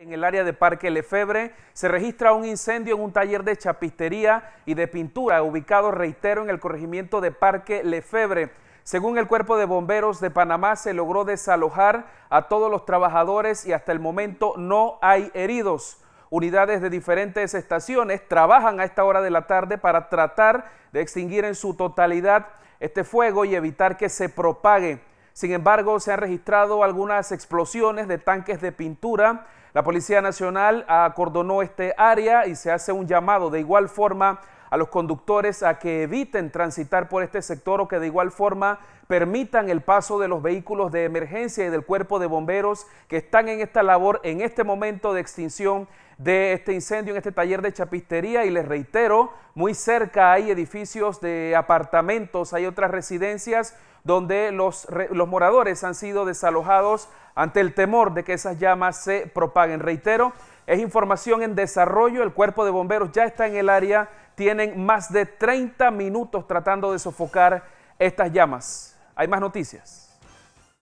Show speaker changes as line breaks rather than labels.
En el área de Parque Lefebre se registra un incendio en un taller de chapistería y de pintura ubicado, reitero, en el corregimiento de Parque Lefebre. Según el Cuerpo de Bomberos de Panamá, se logró desalojar a todos los trabajadores y hasta el momento no hay heridos. Unidades de diferentes estaciones trabajan a esta hora de la tarde para tratar de extinguir en su totalidad este fuego y evitar que se propague. Sin embargo, se han registrado algunas explosiones de tanques de pintura, la Policía Nacional acordonó este área y se hace un llamado de igual forma a los conductores a que eviten transitar por este sector o que de igual forma permitan el paso de los vehículos de emergencia y del cuerpo de bomberos que están en esta labor en este momento de extinción de este incendio en este taller de chapistería y les reitero, muy cerca hay edificios de apartamentos, hay otras residencias donde los, los moradores han sido desalojados ante el temor de que esas llamas se propaguen. En Reitero, es información en desarrollo, el cuerpo de bomberos ya está en el área, tienen más de 30 minutos tratando de sofocar estas llamas. Hay más noticias.